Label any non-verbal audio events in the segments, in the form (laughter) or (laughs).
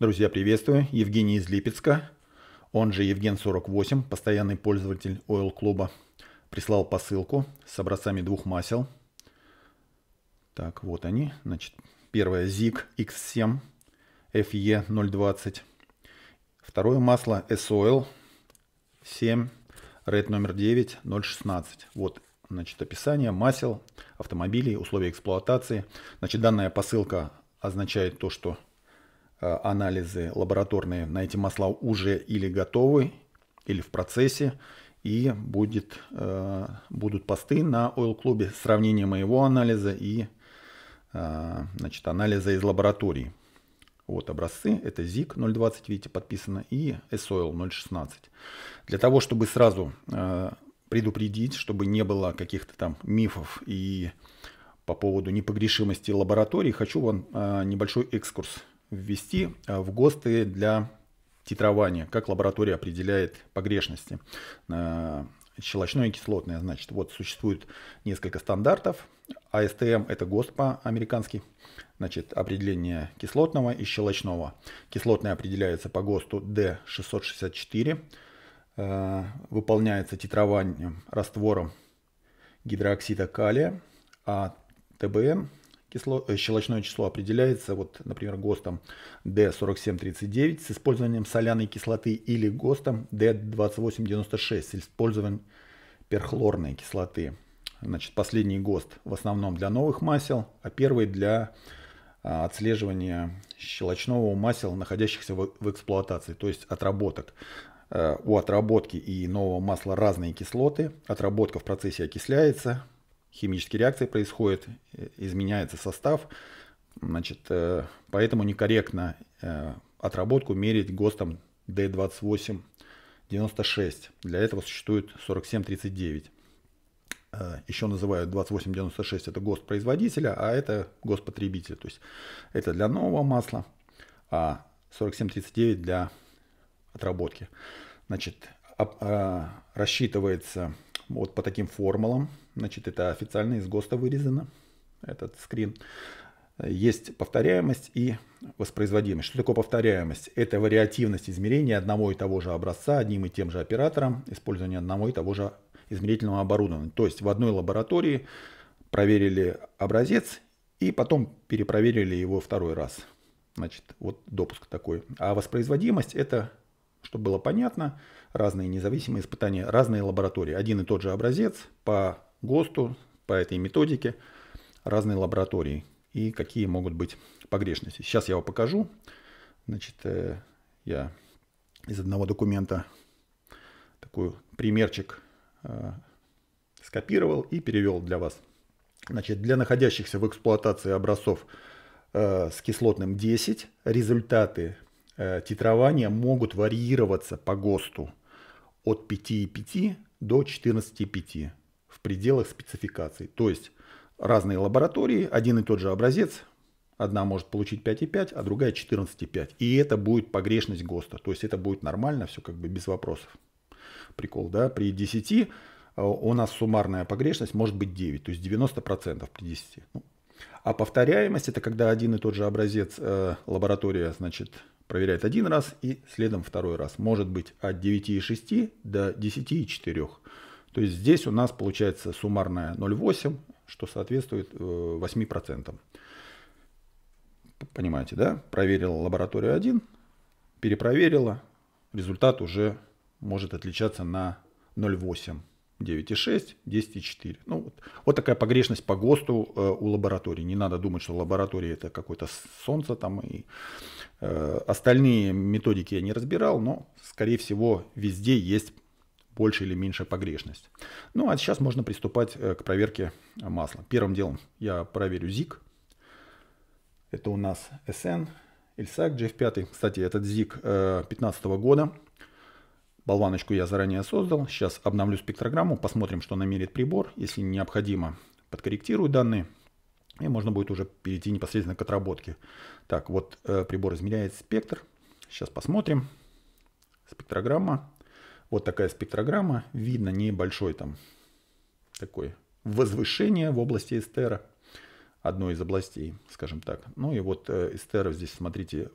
Друзья, приветствую. Евгений из Липецка, он же Евген48, постоянный пользователь Oil клуба, прислал посылку с образцами двух масел. Так, вот они. Значит, первое ZIG X7 FE020. Второе масло S-Oil 7 Red номер 9 016. Вот значит, описание масел, автомобилей, условия эксплуатации. Значит, данная посылка означает то, что Э, анализы лабораторные на эти масла уже или готовы, или в процессе. И будет, э, будут посты на Oil Club сравнение моего анализа и э, значит, анализа из лаборатории. Вот образцы, это ZIG 020, видите, подписано, и SOIL 016. Для того, чтобы сразу предупредить, чтобы не было каких-то там мифов и по поводу непогрешимости лаборатории, хочу вам небольшой экскурс ввести а, в ГОСТы для титрования, как лаборатория определяет погрешности. А, щелочное и кислотное, значит, вот существует несколько стандартов. АСТМ – это ГОСТ по-американски, значит, определение кислотного и щелочного. Кислотное определяется по ГОСТу D664, а, выполняется титрованием раствором гидроксида калия, а ТБН Кисло, э, щелочное число определяется, вот, например, ГОСТом D4739 с использованием соляной кислоты или ГОСТом D2896 с использованием перхлорной кислоты. Значит, последний ГОСТ в основном для новых масел, а первый для а, отслеживания щелочного масел, находящихся в, в эксплуатации, то есть отработок э, у отработки и нового масла разные кислоты, отработка в процессе окисляется, химические реакции происходят, э, изменяется состав, значит, э, поэтому некорректно э, отработку мерить ГОСТом D28 96. Для этого существует 4739. Еще называют 2896 это ГОСТ производителя, а это ГОСТ потребителя. То есть это для нового масла, а 4739 для отработки. Значит, рассчитывается вот по таким формулам. Значит, это официально из ГОСТа вырезано, этот скрин. Есть повторяемость и воспроизводимость. Что такое повторяемость? Это вариативность измерения одного и того же образца одним и тем же оператором, использование одного и того же измерительного оборудования. То есть в одной лаборатории проверили образец и потом перепроверили его второй раз. Значит, вот допуск такой. А воспроизводимость – это чтобы было понятно, разные независимые испытания, разные лаборатории. Один и тот же образец по ГОСТу, по этой методике, разные лаборатории и какие могут быть погрешности. Сейчас я вам покажу. Значит, э, я из одного документа такой примерчик э, скопировал и перевел для вас. Значит, для находящихся в эксплуатации образцов э, с кислотным 10 результаты Э, титрования могут варьироваться по ГОСТу от 5,5 до 14,5 в пределах спецификации. То есть разные лаборатории, один и тот же образец, одна может получить 5,5, а другая 14,5. И это будет погрешность ГОСТа. То есть это будет нормально, все как бы без вопросов. Прикол, да? При 10 э, у нас суммарная погрешность может быть 9, то есть 90% при 10. Ну, а повторяемость это когда один и тот же образец э, лаборатория, значит, проверяет один раз и следом второй раз. Может быть от 9,6 до 10,4. То есть здесь у нас получается суммарная 0,8, что соответствует 8%. Э, Понимаете, да? Проверила лабораторию 1, перепроверила, результат уже может отличаться на 0,8. 9,6, 10,4. Ну, вот, вот такая погрешность по ГОСТу э, у лаборатории. Не надо думать, что лаборатория это какое-то солнце там и Э, остальные методики я не разбирал, но, скорее всего, везде есть больше или меньше погрешность. Ну а сейчас можно приступать э, к проверке масла. Первым делом я проверю зик. Это у нас SN, Эльсак GF5. Кстати, этот зик 2015 э, года. Болваночку я заранее создал. Сейчас обновлю спектрограмму, посмотрим, что намерит прибор. Если необходимо, подкорректирую данные. И можно будет уже перейти непосредственно к отработке. Так, вот э, прибор измеряет спектр. Сейчас посмотрим. Спектрограмма. Вот такая спектрограмма. Видно небольшой там такой возвышение в области эстера. Одной из областей, скажем так. Ну и вот э, эстера здесь, смотрите,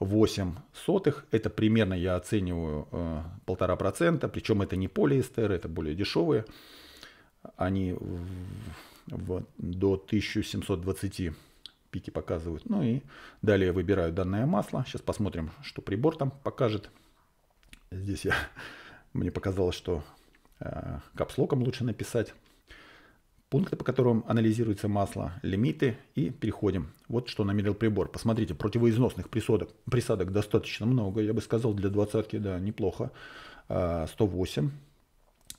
8 сотых. Это примерно я оцениваю э, полтора процента. Причем это не полиэстеры, это более дешевые. Они вот, до 1720 пики показывают. Ну и далее выбираю данное масло. Сейчас посмотрим, что прибор там покажет. Здесь я, (laughs) мне показалось, что э, капслоком лучше написать. Пункты, по которым анализируется масло, лимиты и переходим. Вот что намерил прибор. Посмотрите, противоизносных присадок, присадок достаточно много. Я бы сказал, для двадцатки, да, неплохо. Э, 108.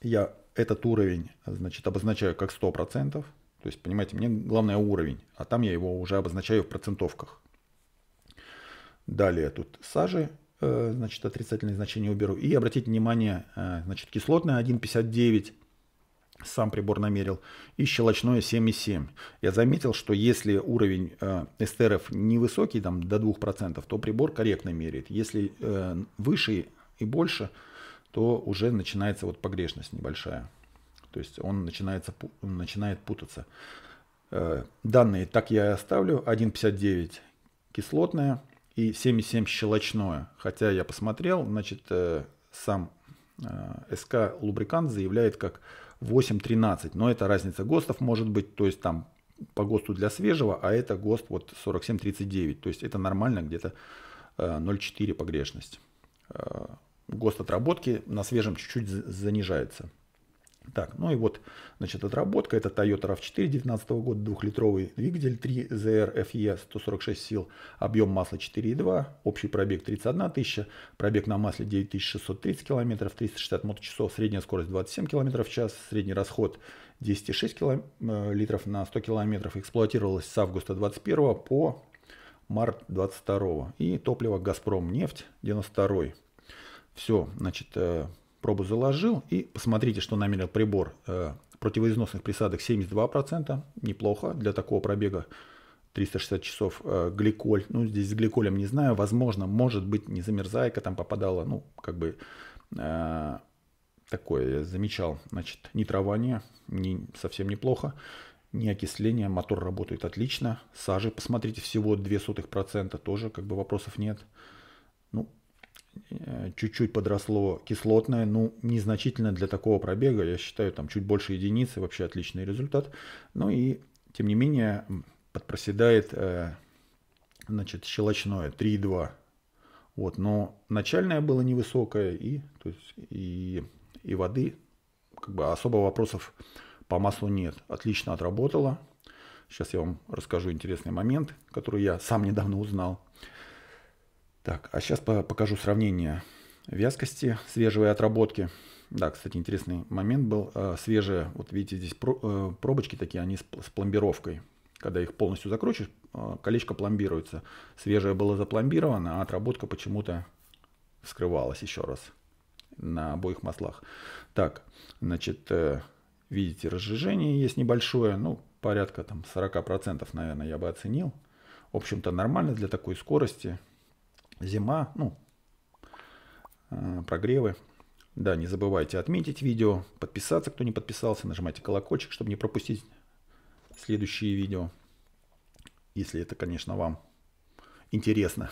Я этот уровень, значит, обозначаю как 100%, то есть, понимаете, мне главное уровень, а там я его уже обозначаю в процентовках. Далее тут сажи, э, значит, отрицательные значения уберу. И обратите внимание, э, значит, кислотная 1,59, сам прибор намерил, и щелочное 7,7. Я заметил, что если уровень э, эстеров невысокий, там до 2%, то прибор корректно меряет. Если выше и больше – то уже начинается вот погрешность небольшая. То есть он, начинается, он начинает путаться. Э, данные так я и оставлю. 1,59 кислотное и 7,7 щелочное. Хотя я посмотрел, значит, э, сам э, СК лубрикант заявляет как 8,13. Но это разница ГОСТов может быть. То есть там по ГОСТу для свежего, а это ГОСТ вот 47,39. То есть это нормально где-то 0,4 погрешность ГОСТ отработки на свежем чуть-чуть занижается. Так, ну и вот, значит, отработка. Это Toyota RAV4 2019 года, двухлитровый двигатель 3 ZR FE 146 сил, объем масла 4,2, общий пробег 31 тысяча, пробег на масле 9630 километров, 360 моточасов, средняя скорость 27 километров в час, средний расход 10,6 э, литров на 100 километров, эксплуатировалась с августа 21 по март 22 и топливо «Газпром» нефть 92 все, значит, э, пробу заложил. И посмотрите, что намерил прибор. Э, противоизносных присадок 72%. Неплохо для такого пробега. 360 часов э, гликоль. Ну, здесь с гликолем не знаю. Возможно, может быть, не замерзайка там попадала. Ну, как бы э, такое я замечал. Значит, нитрование не, совсем неплохо. Не окисление. Мотор работает отлично. Сажи, посмотрите, всего 0,02%. Тоже как бы вопросов нет. Ну, Э, чуть-чуть подросло кислотное, ну, незначительно для такого пробега, я считаю, там чуть больше единицы, вообще отличный результат. Ну и, тем не менее, подпроседает, э, значит, щелочное 3,2. Вот, но начальное было невысокое, и, то есть, и, и воды, как бы особо вопросов по маслу нет. Отлично отработала. Сейчас я вам расскажу интересный момент, который я сам недавно узнал. Так, а сейчас покажу сравнение вязкости свежей отработки. Да, кстати, интересный момент был. А, свежие, вот видите, здесь э, пробочки такие, они с пломбировкой. Когда их полностью закручиваешь, а, колечко пломбируется. Свежее было запломбировано, а отработка почему-то вскрывалась еще раз на обоих маслах. Так, значит, э, видите, разжижение есть небольшое, ну, порядка там 40%, наверное, я бы оценил. В общем-то, нормально для такой скорости зима, ну, э, прогревы. Да, не забывайте отметить видео, подписаться, кто не подписался, нажимайте колокольчик, чтобы не пропустить следующие видео, если это, конечно, вам интересно.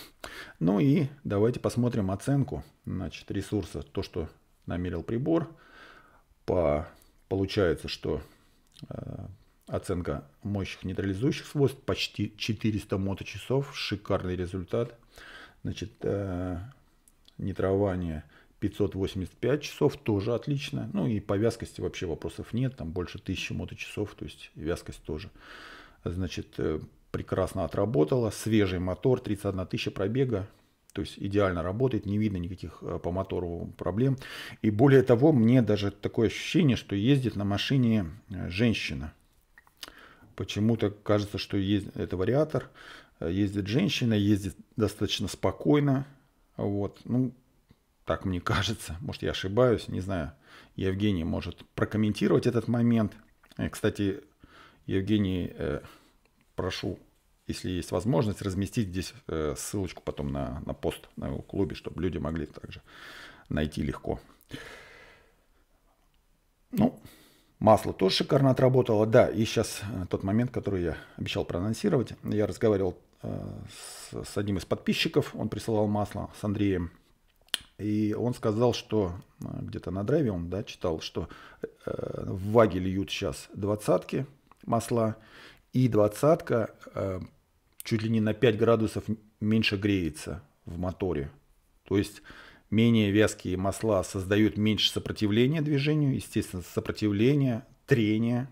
Ну и давайте посмотрим оценку значит, ресурса, то, что намерил прибор. По, получается, что э, оценка мощных нейтрализующих свойств почти 400 моточасов, шикарный результат. Значит, э, нитрование 585 часов тоже отлично. Ну и по вязкости вообще вопросов нет. Там больше 1000 моточасов, то есть вязкость тоже. Значит, э, прекрасно отработала. Свежий мотор, 31 тысяча пробега. То есть идеально работает, не видно никаких э, по мотору проблем. И более того, мне даже такое ощущение, что ездит на машине женщина. Почему-то кажется, что есть это вариатор. Э, ездит женщина, ездит достаточно спокойно. Вот, ну, так мне (laughs) кажется. Может, я ошибаюсь, не знаю. Евгений может прокомментировать этот момент. Э, кстати, Евгений, э, прошу, если есть возможность, разместить здесь ссылочку потом на, на пост на его клубе, чтобы люди могли также найти легко. Ну, Масло тоже шикарно отработало. Да, и сейчас э, тот момент, который я обещал проанонсировать. Я разговаривал э, с, с одним из подписчиков, он присылал масло с Андреем. И он сказал, что э, где-то на драйве он да, читал, что э, в ваге льют сейчас двадцатки масла, и двадцатка э, чуть ли не на 5 градусов меньше греется в моторе. То есть Менее вязкие масла создают меньше сопротивления движению, естественно, сопротивление, трение.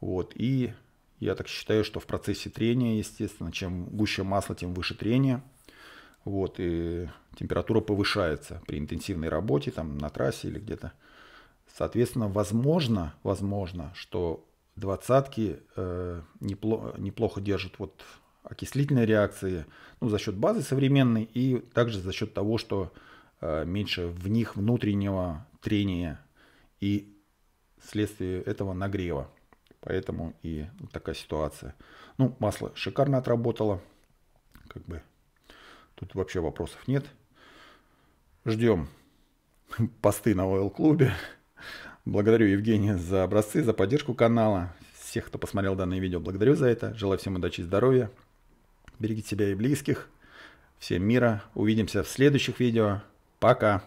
Вот. И я так считаю, что в процессе трения, естественно, чем гуще масло, тем выше трение. Вот, и температура повышается при интенсивной работе там, на трассе или где-то. Соответственно, возможно, возможно, что двадцатки э, непло, неплохо держат вот окислительные реакции ну, за счет базы современной и также за счет того, что Э, меньше в них внутреннего трения и вследствие этого нагрева. Поэтому и такая ситуация. Ну, масло шикарно отработало. Как бы тут вообще вопросов нет. Ждем (laughs) посты на ОЛ-клубе. Благодарю Евгения за образцы, за поддержку канала. Всех, кто посмотрел данное видео, благодарю за это. Желаю всем удачи и здоровья. Берегите себя и близких. Всем мира. Увидимся в следующих видео. Пока.